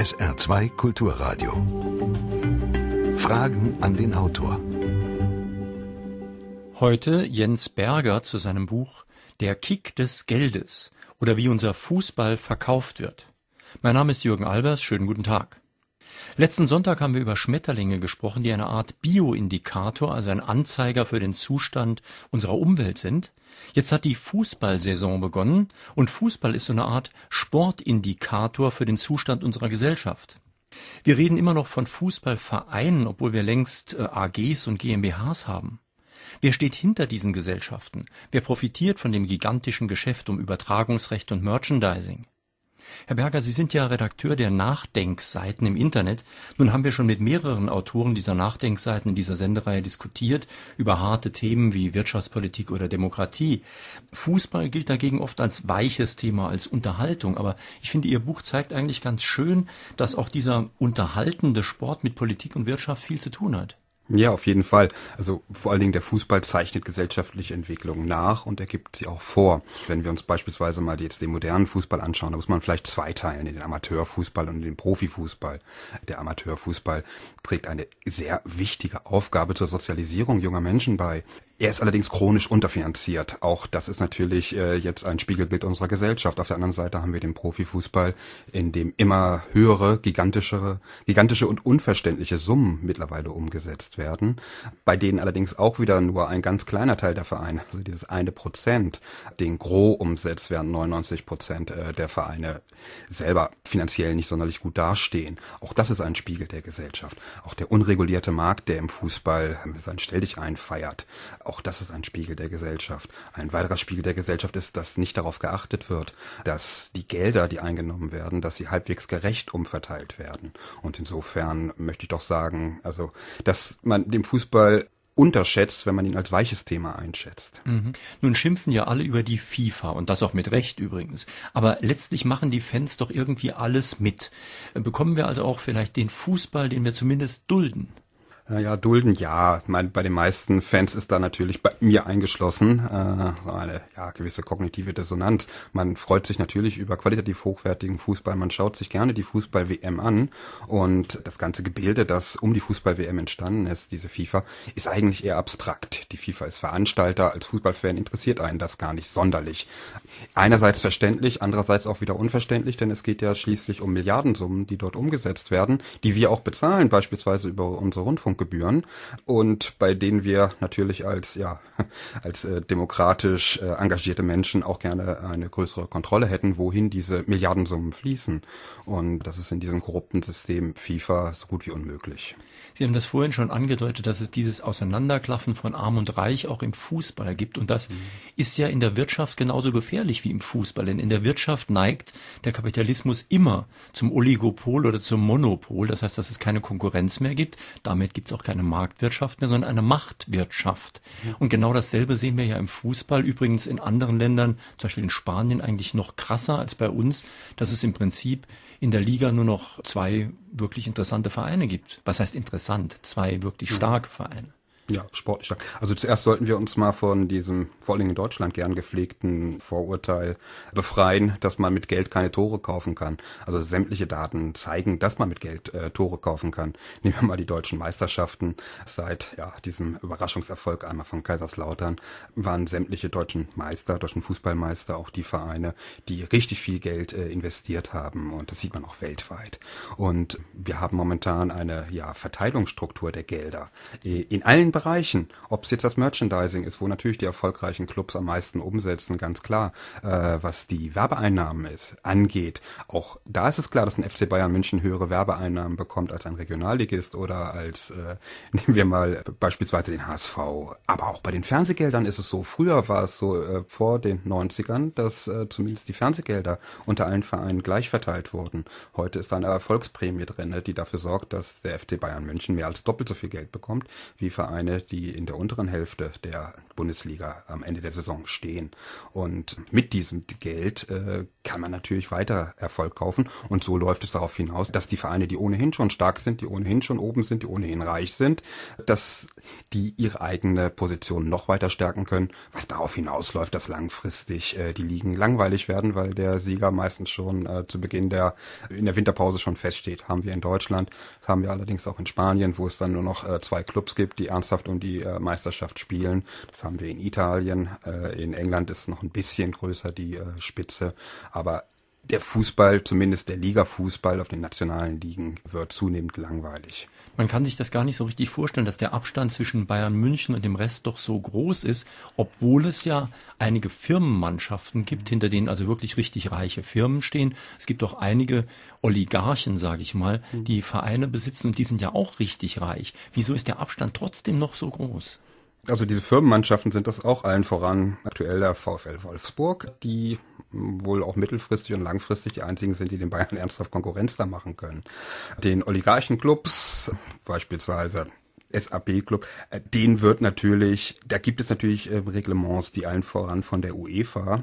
SR2 Kulturradio. Fragen an den Autor. Heute Jens Berger zu seinem Buch Der Kick des Geldes oder wie unser Fußball verkauft wird. Mein Name ist Jürgen Albers, schönen guten Tag. Letzten Sonntag haben wir über Schmetterlinge gesprochen, die eine Art Bioindikator, also ein Anzeiger für den Zustand unserer Umwelt sind. Jetzt hat die Fußballsaison begonnen und Fußball ist so eine Art Sportindikator für den Zustand unserer Gesellschaft. Wir reden immer noch von Fußballvereinen, obwohl wir längst äh, AGs und GmbHs haben. Wer steht hinter diesen Gesellschaften? Wer profitiert von dem gigantischen Geschäft um Übertragungsrecht und Merchandising? Herr Berger, Sie sind ja Redakteur der Nachdenkseiten im Internet. Nun haben wir schon mit mehreren Autoren dieser Nachdenkseiten in dieser Sendereihe diskutiert über harte Themen wie Wirtschaftspolitik oder Demokratie. Fußball gilt dagegen oft als weiches Thema, als Unterhaltung. Aber ich finde, Ihr Buch zeigt eigentlich ganz schön, dass auch dieser unterhaltende Sport mit Politik und Wirtschaft viel zu tun hat. Ja, auf jeden Fall. Also vor allen Dingen der Fußball zeichnet gesellschaftliche Entwicklungen nach und er gibt sie auch vor. Wenn wir uns beispielsweise mal jetzt den modernen Fußball anschauen, da muss man vielleicht zwei teilen, den Amateurfußball und den Profifußball. Der Amateurfußball trägt eine sehr wichtige Aufgabe zur Sozialisierung junger Menschen bei. Er ist allerdings chronisch unterfinanziert. Auch das ist natürlich äh, jetzt ein Spiegelbild unserer Gesellschaft. Auf der anderen Seite haben wir den Profifußball, in dem immer höhere, gigantischere, gigantische und unverständliche Summen mittlerweile umgesetzt werden, bei denen allerdings auch wieder nur ein ganz kleiner Teil der Vereine, also dieses eine Prozent, den Gro umsetzt, während 99 Prozent äh, der Vereine selber finanziell nicht sonderlich gut dastehen. Auch das ist ein Spiegel der Gesellschaft. Auch der unregulierte Markt, der im Fußball äh, sein Stell Stelldichein feiert auch das ist ein Spiegel der Gesellschaft. Ein weiterer Spiegel der Gesellschaft ist, dass nicht darauf geachtet wird, dass die Gelder, die eingenommen werden, dass sie halbwegs gerecht umverteilt werden. Und insofern möchte ich doch sagen, also, dass man dem Fußball unterschätzt, wenn man ihn als weiches Thema einschätzt. Mhm. Nun schimpfen ja alle über die FIFA und das auch mit Recht übrigens. Aber letztlich machen die Fans doch irgendwie alles mit. Bekommen wir also auch vielleicht den Fußball, den wir zumindest dulden? Ja, dulden, ja. Mein, bei den meisten Fans ist da natürlich bei mir eingeschlossen äh, eine ja, gewisse kognitive Dissonanz. Man freut sich natürlich über qualitativ hochwertigen Fußball. Man schaut sich gerne die Fußball-WM an. Und das ganze Gebilde, das um die Fußball-WM entstanden ist, diese FIFA, ist eigentlich eher abstrakt. Die FIFA ist Veranstalter. Als Fußballfan interessiert einen das gar nicht sonderlich. Einerseits verständlich, andererseits auch wieder unverständlich, denn es geht ja schließlich um Milliardensummen, die dort umgesetzt werden, die wir auch bezahlen, beispielsweise über unsere Rundfunk Rundfunkgebühren und bei denen wir natürlich als ja als äh, demokratisch äh, engagierte Menschen auch gerne eine größere Kontrolle hätten, wohin diese Milliardensummen fließen. Und das ist in diesem korrupten System FIFA so gut wie unmöglich. Sie haben das vorhin schon angedeutet, dass es dieses Auseinanderklaffen von Arm und Reich auch im Fußball gibt. Und das mhm. ist ja in der Wirtschaft genauso gefährlich wie im Fußball. Denn in der Wirtschaft neigt der Kapitalismus immer zum Oligopol oder zum Monopol. Das heißt, dass es keine Konkurrenz mehr gibt. Damit gibt es auch keine Marktwirtschaft mehr, sondern eine Machtwirtschaft. Mhm. Und genau dasselbe sehen wir ja im Fußball. Übrigens in anderen Ländern, zum Beispiel in Spanien, eigentlich noch krasser als bei uns, Das ist im Prinzip in der Liga nur noch zwei wirklich interessante Vereine gibt. Was heißt interessant? Zwei wirklich mhm. starke Vereine. Ja, sportlich stark. Also zuerst sollten wir uns mal von diesem, vor allem in Deutschland gern gepflegten Vorurteil befreien, dass man mit Geld keine Tore kaufen kann. Also sämtliche Daten zeigen, dass man mit Geld äh, Tore kaufen kann. Nehmen wir mal die deutschen Meisterschaften. Seit ja, diesem Überraschungserfolg einmal von Kaiserslautern waren sämtliche deutschen Meister, deutschen Fußballmeister auch die Vereine, die richtig viel Geld äh, investiert haben. Und das sieht man auch weltweit. Und wir haben momentan eine ja, Verteilungsstruktur der Gelder. Äh, in allen Bereichen. Bereichen. Ob es jetzt das Merchandising ist, wo natürlich die erfolgreichen Clubs am meisten umsetzen, ganz klar, äh, was die Werbeeinnahmen ist, angeht. Auch da ist es klar, dass ein FC Bayern München höhere Werbeeinnahmen bekommt als ein Regionalligist oder als, äh, nehmen wir mal beispielsweise den HSV. Aber auch bei den Fernsehgeldern ist es so. Früher war es so äh, vor den 90ern, dass äh, zumindest die Fernsehgelder unter allen Vereinen gleich verteilt wurden. Heute ist da eine Erfolgsprämie drin, ne, die dafür sorgt, dass der FC Bayern München mehr als doppelt so viel Geld bekommt wie Vereine eine, die in der unteren Hälfte der Bundesliga am Ende der Saison stehen. Und mit diesem Geld äh, kann man natürlich weiter Erfolg kaufen. Und so läuft es darauf hinaus, dass die Vereine, die ohnehin schon stark sind, die ohnehin schon oben sind, die ohnehin reich sind, dass die ihre eigene Position noch weiter stärken können, was darauf hinausläuft, dass langfristig äh, die Ligen langweilig werden, weil der Sieger meistens schon äh, zu Beginn der in der Winterpause schon feststeht. Haben wir in Deutschland, haben wir allerdings auch in Spanien, wo es dann nur noch äh, zwei Clubs gibt, die ernsthaft um die äh, Meisterschaft spielen. Das das haben wir in Italien. Äh, in England ist noch ein bisschen größer die äh, Spitze. Aber der Fußball, zumindest der Liga-Fußball auf den nationalen Ligen, wird zunehmend langweilig. Man kann sich das gar nicht so richtig vorstellen, dass der Abstand zwischen Bayern München und dem Rest doch so groß ist, obwohl es ja einige Firmenmannschaften gibt, hinter denen also wirklich richtig reiche Firmen stehen. Es gibt auch einige Oligarchen, sage ich mal, mhm. die Vereine besitzen und die sind ja auch richtig reich. Wieso ist der Abstand trotzdem noch so groß? Also diese Firmenmannschaften sind das auch allen voran. Aktuell der VfL Wolfsburg, die wohl auch mittelfristig und langfristig die einzigen sind, die den Bayern ernsthaft Konkurrenz da machen können. Den Oligarchenclubs, beispielsweise SAP-Club, äh, den wird natürlich, da gibt es natürlich ähm, Reglements, die allen voran von der UEFA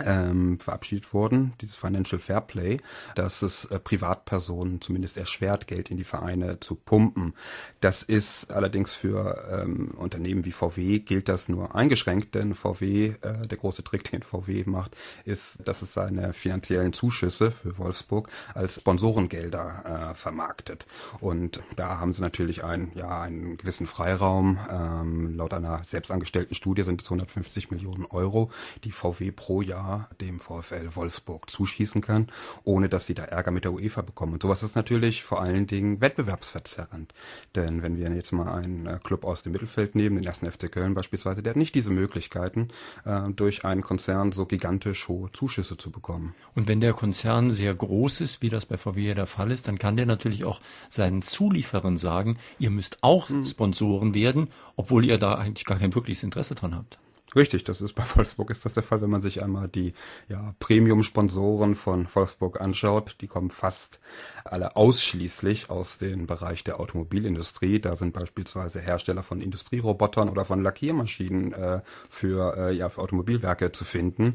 ähm, verabschiedet wurden, dieses Financial Fair Play, dass es äh, Privatpersonen zumindest erschwert, Geld in die Vereine zu pumpen. Das ist allerdings für ähm, Unternehmen wie VW gilt das nur eingeschränkt, denn VW, äh, der große Trick, den VW macht, ist, dass es seine finanziellen Zuschüsse für Wolfsburg als Sponsorengelder äh, vermarktet. Und da haben sie natürlich einen, ja, einen gewissen Freiraum. Ähm, laut einer selbstangestellten Studie sind es 150 Millionen Euro, die VW pro Jahr da dem VfL Wolfsburg zuschießen kann, ohne dass sie da Ärger mit der UEFA bekommen. Und sowas ist natürlich vor allen Dingen wettbewerbsverzerrend. Denn wenn wir jetzt mal einen äh, Club aus dem Mittelfeld nehmen, den ersten FC Köln beispielsweise, der hat nicht diese Möglichkeiten, äh, durch einen Konzern so gigantisch hohe Zuschüsse zu bekommen. Und wenn der Konzern sehr groß ist, wie das bei VW der Fall ist, dann kann der natürlich auch seinen Zulieferern sagen, ihr müsst auch mhm. Sponsoren werden, obwohl ihr da eigentlich gar kein wirkliches Interesse dran habt. Richtig, das ist bei Wolfsburg ist das der Fall, wenn man sich einmal die ja, Premium-Sponsoren von Wolfsburg anschaut. Die kommen fast alle ausschließlich aus dem Bereich der Automobilindustrie. Da sind beispielsweise Hersteller von Industrierobotern oder von Lackiermaschinen äh, für, äh, ja, für Automobilwerke zu finden.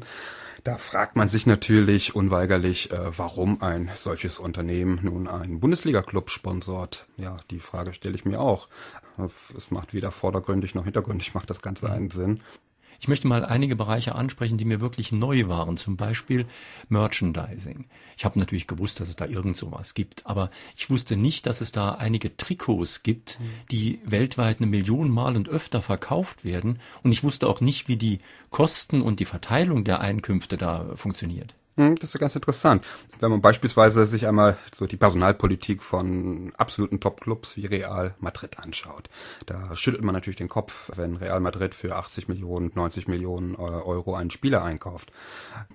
Da fragt man sich natürlich unweigerlich, äh, warum ein solches Unternehmen nun einen Bundesliga-Club sponsort. Ja, die Frage stelle ich mir auch. Es macht weder vordergründig noch hintergründig macht das Ganze einen mhm. Sinn. Ich möchte mal einige Bereiche ansprechen, die mir wirklich neu waren, zum Beispiel Merchandising. Ich habe natürlich gewusst, dass es da irgend sowas gibt, aber ich wusste nicht, dass es da einige Trikots gibt, mhm. die weltweit eine Million Mal und öfter verkauft werden und ich wusste auch nicht, wie die Kosten und die Verteilung der Einkünfte da funktioniert. Hm, das ist ganz interessant. Wenn man beispielsweise sich einmal so die Personalpolitik von absoluten Topclubs wie Real Madrid anschaut, da schüttelt man natürlich den Kopf, wenn Real Madrid für 80 Millionen, 90 Millionen äh, Euro einen Spieler einkauft.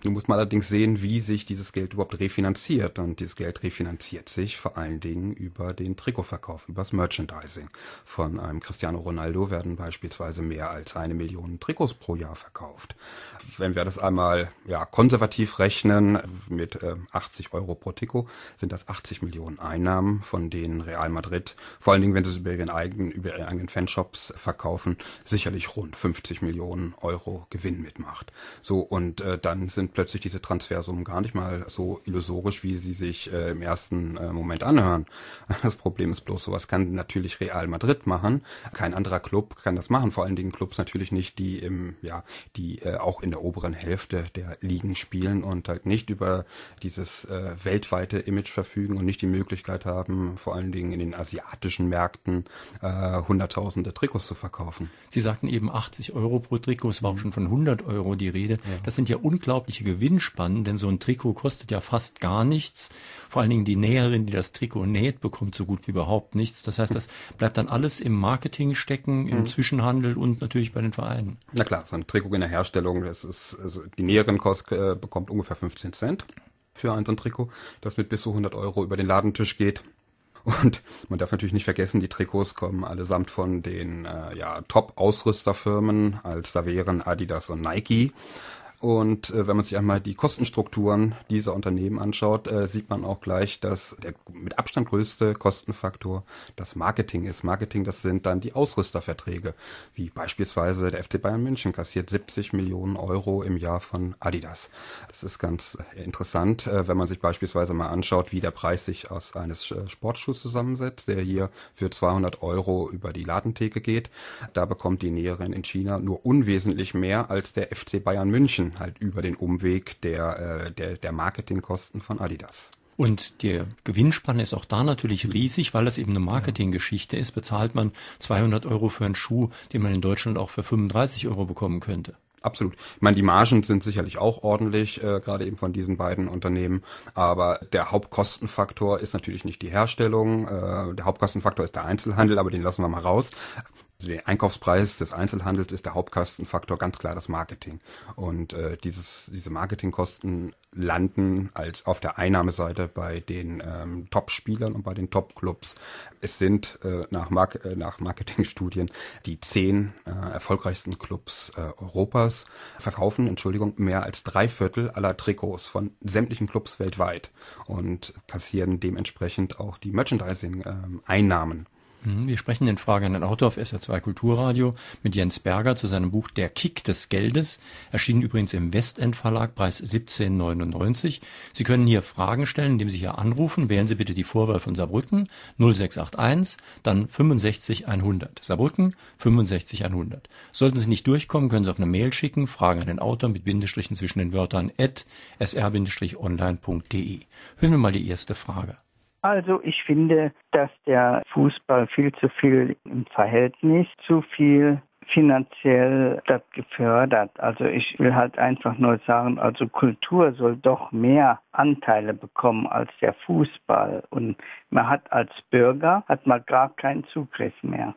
Nun muss man allerdings sehen, wie sich dieses Geld überhaupt refinanziert. Und dieses Geld refinanziert sich vor allen Dingen über den Trikotverkauf, übers Merchandising. Von einem Cristiano Ronaldo werden beispielsweise mehr als eine Million Trikots pro Jahr verkauft. Wenn wir das einmal ja, konservativ rechnen, rechnen, mit 80 äh, Euro pro Tico sind das 80 Millionen Einnahmen, von denen Real Madrid, vor allen Dingen, wenn sie es über ihren eigenen, über ihren eigenen Fanshops verkaufen, sicherlich rund 50 Millionen Euro Gewinn mitmacht. So, und äh, dann sind plötzlich diese Transfersummen gar nicht mal so illusorisch, wie sie sich äh, im ersten äh, Moment anhören. Das Problem ist bloß, sowas kann natürlich Real Madrid machen. Kein anderer Club kann das machen. Vor allen Dingen Clubs natürlich nicht, die im, ja, die äh, auch in der oberen Hälfte der Ligen spielen und halt Stück halt nicht über dieses äh, weltweite Image verfügen und nicht die Möglichkeit haben, vor allen Dingen in den asiatischen Märkten äh, hunderttausende Trikots zu verkaufen. Sie sagten eben 80 Euro pro Trikot, es war auch mhm. schon von 100 Euro die Rede. Ja. Das sind ja unglaubliche Gewinnspannen, denn so ein Trikot kostet ja fast gar nichts. Vor allen Dingen die Näherin, die das Trikot näht, bekommt so gut wie überhaupt nichts. Das heißt, das bleibt dann alles im Marketing stecken, im mhm. Zwischenhandel und natürlich bei den Vereinen. Na klar, so ein Trikot in der Herstellung, das ist, also die Näherin kostet, äh, bekommt ungefähr 5 15 Cent für ein Trikot, das mit bis zu 100 Euro über den Ladentisch geht. Und man darf natürlich nicht vergessen, die Trikots kommen allesamt von den äh, ja, Top-Ausrüsterfirmen als da wären Adidas und Nike. Und äh, wenn man sich einmal die Kostenstrukturen dieser Unternehmen anschaut, äh, sieht man auch gleich, dass der mit Abstand größte Kostenfaktor das Marketing ist. Marketing, das sind dann die Ausrüsterverträge, wie beispielsweise der FC Bayern München kassiert 70 Millionen Euro im Jahr von Adidas. Das ist ganz äh, interessant, äh, wenn man sich beispielsweise mal anschaut, wie der Preis sich aus eines äh, Sportschuhs zusammensetzt, der hier für 200 Euro über die Ladentheke geht. Da bekommt die Näherin in China nur unwesentlich mehr als der FC Bayern München halt über den Umweg der, äh, der, der Marketingkosten von Adidas. Und die Gewinnspanne ist auch da natürlich riesig, weil das eben eine Marketinggeschichte ist. Bezahlt man 200 Euro für einen Schuh, den man in Deutschland auch für 35 Euro bekommen könnte. Absolut. Ich meine, die Margen sind sicherlich auch ordentlich, äh, gerade eben von diesen beiden Unternehmen. Aber der Hauptkostenfaktor ist natürlich nicht die Herstellung. Äh, der Hauptkostenfaktor ist der Einzelhandel, aber den lassen wir mal raus also der Einkaufspreis des Einzelhandels ist der Hauptkostenfaktor ganz klar das Marketing. Und äh, dieses, diese Marketingkosten landen als auf der Einnahmeseite bei den ähm, Top-Spielern und bei den Top-Clubs. Es sind äh, nach, Mar äh, nach Marketingstudien die zehn äh, erfolgreichsten Clubs äh, Europas verkaufen, Entschuldigung, mehr als drei Viertel aller Trikots von sämtlichen Clubs weltweit und kassieren dementsprechend auch die Merchandising-Einnahmen. Ähm, hm, wir sprechen den Frage an den Autor auf SR2 Kulturradio mit Jens Berger zu seinem Buch Der Kick des Geldes, erschienen übrigens im Westend Verlag, Preis 1799. Sie können hier Fragen stellen, indem Sie hier anrufen. Wählen Sie bitte die Vorwahl von Saarbrücken 0681, dann 65100. Saarbrücken 65100. Sollten Sie nicht durchkommen, können Sie auf eine Mail schicken, Fragen an den Autor mit Bindestrichen zwischen den Wörtern at sr-online.de. Hören wir mal die erste Frage. Also ich finde, dass der Fußball viel zu viel im Verhältnis, zu viel finanziell das gefördert. Also ich will halt einfach nur sagen, also Kultur soll doch mehr Anteile bekommen als der Fußball. Und man hat als Bürger, hat man gar keinen Zugriff mehr.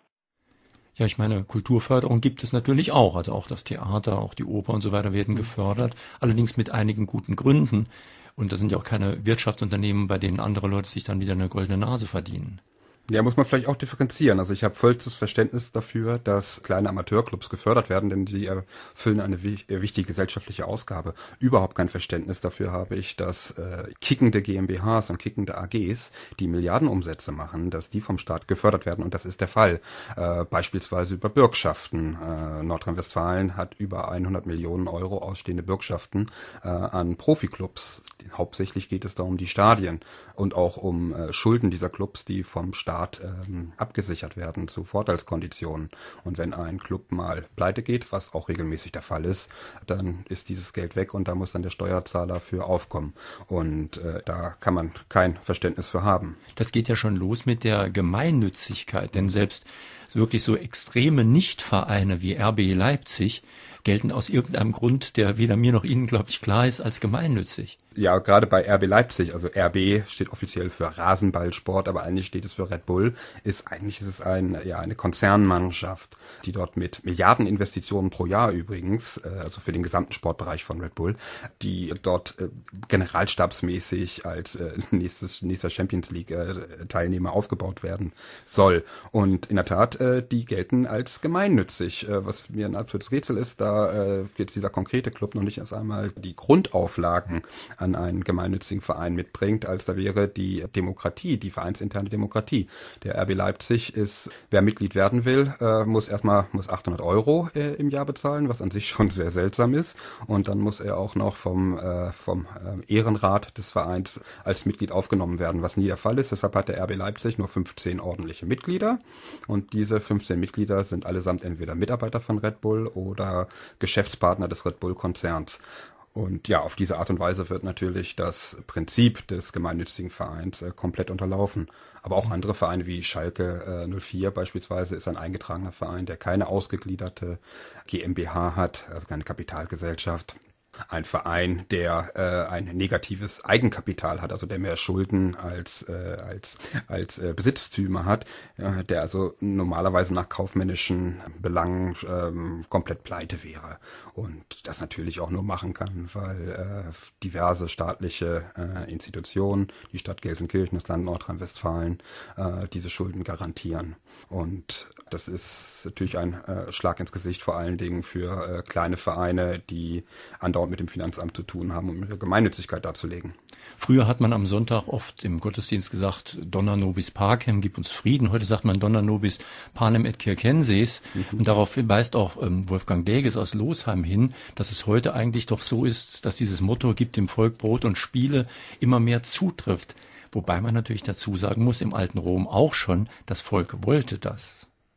Ja, ich meine, Kulturförderung gibt es natürlich auch. Also auch das Theater, auch die Oper und so weiter werden mhm. gefördert. Allerdings mit einigen guten Gründen. Und das sind ja auch keine Wirtschaftsunternehmen, bei denen andere Leute sich dann wieder eine goldene Nase verdienen. Ja, muss man vielleicht auch differenzieren. Also ich habe vollstes Verständnis dafür, dass kleine Amateurclubs gefördert werden, denn die erfüllen eine äh, wichtige gesellschaftliche Ausgabe. Überhaupt kein Verständnis dafür habe ich, dass äh, kickende GmbHs und kickende AGs, die Milliardenumsätze machen, dass die vom Staat gefördert werden und das ist der Fall. Äh, beispielsweise über Bürgschaften. Äh, Nordrhein-Westfalen hat über 100 Millionen Euro ausstehende Bürgschaften äh, an Profiklubs. Hauptsächlich geht es da um die Stadien und auch um äh, Schulden dieser Clubs, die vom Staat Staat ähm, abgesichert werden zu Vorteilskonditionen. Und wenn ein Club mal pleite geht, was auch regelmäßig der Fall ist, dann ist dieses Geld weg und da muss dann der Steuerzahler für aufkommen. Und äh, da kann man kein Verständnis für haben. Das geht ja schon los mit der Gemeinnützigkeit, denn selbst wirklich so extreme Nichtvereine wie RB Leipzig gelten aus irgendeinem Grund, der weder mir noch Ihnen, glaube ich, klar ist, als gemeinnützig ja, gerade bei RB Leipzig, also RB steht offiziell für Rasenballsport, aber eigentlich steht es für Red Bull, ist eigentlich ist es ein, ja, eine Konzernmannschaft, die dort mit Milliardeninvestitionen pro Jahr übrigens, äh, also für den gesamten Sportbereich von Red Bull, die dort äh, generalstabsmäßig als äh, nächstes, nächster Champions League äh, Teilnehmer aufgebaut werden soll. Und in der Tat, äh, die gelten als gemeinnützig, äh, was mir ein absolutes Rätsel ist, da äh, jetzt dieser konkrete Club noch nicht erst einmal die Grundauflagen an einen gemeinnützigen Verein mitbringt, als da wäre die Demokratie, die vereinsinterne Demokratie. Der RB Leipzig ist, wer Mitglied werden will, äh, muss erstmal muss 800 Euro äh, im Jahr bezahlen, was an sich schon sehr seltsam ist. Und dann muss er auch noch vom, äh, vom Ehrenrat des Vereins als Mitglied aufgenommen werden, was nie der Fall ist. Deshalb hat der RB Leipzig nur 15 ordentliche Mitglieder. Und diese 15 Mitglieder sind allesamt entweder Mitarbeiter von Red Bull oder Geschäftspartner des Red Bull-Konzerns. Und ja, auf diese Art und Weise wird natürlich das Prinzip des gemeinnützigen Vereins äh, komplett unterlaufen. Aber auch andere Vereine wie Schalke äh, 04 beispielsweise ist ein eingetragener Verein, der keine ausgegliederte GmbH hat, also keine Kapitalgesellschaft ein Verein, der äh, ein negatives Eigenkapital hat, also der mehr Schulden als äh, als als äh, Besitztümer hat, äh, der also normalerweise nach kaufmännischen Belangen ähm, komplett pleite wäre und das natürlich auch nur machen kann, weil äh, diverse staatliche äh, Institutionen, die Stadt Gelsenkirchen, das Land Nordrhein-Westfalen, äh, diese Schulden garantieren und das ist natürlich ein äh, Schlag ins Gesicht vor allen Dingen für äh, kleine Vereine, die andauernd Aufbau mit dem Finanzamt zu tun haben und mit der Gemeinnützigkeit darzulegen. Früher hat man am Sonntag oft im Gottesdienst gesagt, Donna nobis Parkem, gib uns Frieden. Heute sagt man Donna nobis Panem et Kirkensees. Mhm. Und darauf weist auch ähm, Wolfgang Deges aus Losheim hin, dass es heute eigentlich doch so ist, dass dieses Motto, gibt dem Volk Brot und Spiele, immer mehr zutrifft. Wobei man natürlich dazu sagen muss, im alten Rom auch schon, das Volk wollte das.